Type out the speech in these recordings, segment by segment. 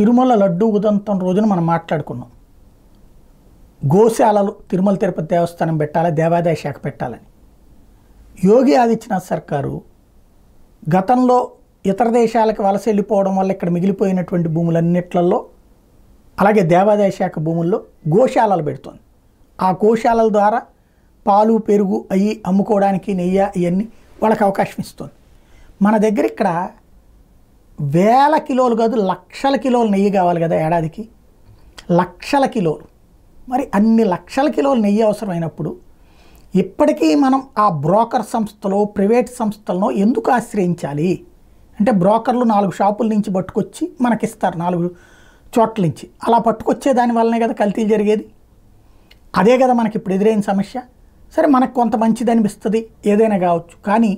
తిరుమల లడ్డు ఉదంతం రోజున మనం మాట్లాడుకున్నాం గోశాలలు తిరుమల తిరుపతి దేవస్థానం పెట్టాలి దేవాదాయ శాఖ పెట్టాలని యోగి ఆదిత్యనాథ్ సర్కారు గతంలో ఇతర దేశాలకు వలస వెళ్ళిపోవడం వల్ల ఇక్కడ మిగిలిపోయినటువంటి భూములన్నిట్లలో అలాగే దేవాదాయ శాఖ భూముల్లో గోశాలలు పెడుతోంది ఆ గోశాలల ద్వారా పాలు పెరుగు అవి అమ్ముకోవడానికి నెయ్యి ఇవన్నీ వాళ్ళకి అవకాశం ఇస్తుంది మన దగ్గర ఇక్కడ వేల కిలోలు కాదు లక్షల కిలోలు నెయ్యి కావాలి కదా ఏడాదికి లక్షల కిలోలు మరి అన్ని లక్షల కిలోలు నెయ్యి అవసరమైనప్పుడు ఇప్పటికీ మనం ఆ బ్రోకర్ సంస్థలో ప్రైవేట్ సంస్థలను ఎందుకు ఆశ్రయించాలి అంటే బ్రోకర్లు నాలుగు షాపుల నుంచి పట్టుకొచ్చి మనకిస్తారు నాలుగు చోట్ల నుంచి అలా పట్టుకొచ్చే దాని వల్లనే కదా కల్తీలు జరిగేది అదే కదా మనకి ఇప్పుడు ఎదురైన సమస్య సరే మనకు కొంత మంచిది అనిపిస్తుంది ఏదైనా కావచ్చు కానీ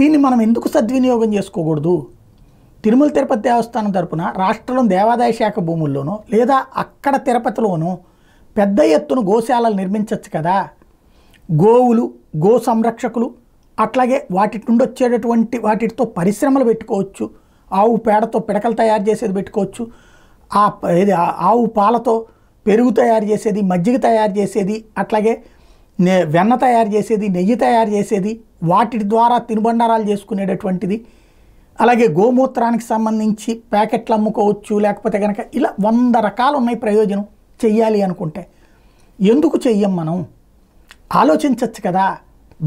దీన్ని మనం ఎందుకు సద్వినియోగం చేసుకోకూడదు తిరుమల తిరుపతి దేవస్థానం తరపున రాష్ట్రంలో దేవాదాయ శాఖ భూముల్లోనూ లేదా అక్కడ తిరుపతిలోనూ పెద్ద ఎత్తున గోశాలలు నిర్మించవచ్చు కదా గోవులు గో సంరక్షకులు అట్లాగే వాటి నుండి వచ్చేటటువంటి వాటితో పరిశ్రమలు పెట్టుకోవచ్చు ఆవు పేడతో పిడకలు తయారు చేసేది పెట్టుకోవచ్చు ఆ ఏది ఆవు పాలతో పెరుగు తయారు చేసేది మజ్జిగ తయారు చేసేది అట్లాగే వెన్న తయారు చేసేది నెయ్యి తయారు చేసేది వాటి ద్వారా తినుబండారాలు చేసుకునేటటువంటిది అలాగే గోమూత్రానికి సంబంధించి ప్యాకెట్లు అమ్ముకోవచ్చు లేకపోతే కనుక ఇలా వంద రకాలు ఉన్నాయి ప్రయోజనం చెయ్యాలి అనుకుంటే ఎందుకు చెయ్యం మనం ఆలోచించవచ్చు కదా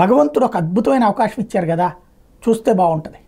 భగవంతుడు ఒక అద్భుతమైన అవకాశం ఇచ్చారు కదా చూస్తే బాగుంటుంది